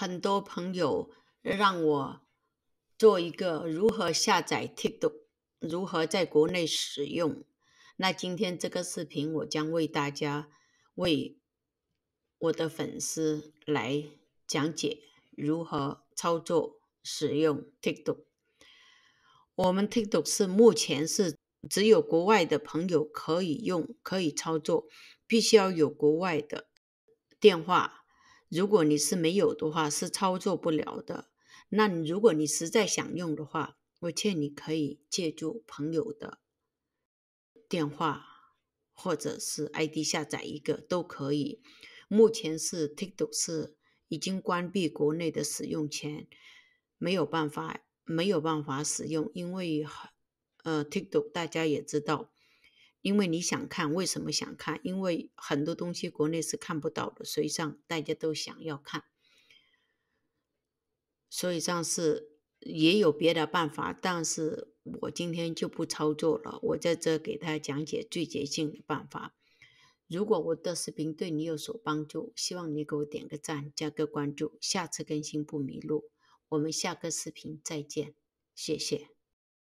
很多朋友让我做一个如何下载 TikTok，如何在国内使用。那今天这个视频，我将为大家为我的粉丝来讲解如何操作使用 TikTok。我们 TikTok 是目前是只有国外的朋友可以用，可以操作，必须要有国外的电话。如果你是没有的话，是操作不了的。那你如果你实在想用的话，我劝你可以借助朋友的电话或者是 ID 下载一个都可以。目前是 TikTok 是已经关闭国内的使用权，没有办法没有办法使用，因为呃 TikTok 大家也知道。因为你想看，为什么想看？因为很多东西国内是看不到的，所以上大家都想要看。所以上是也有别的办法，但是我今天就不操作了。我在这给大家讲解最捷径的办法。如果我的视频对你有所帮助，希望你给我点个赞，加个关注，下次更新不迷路。我们下个视频再见，谢谢。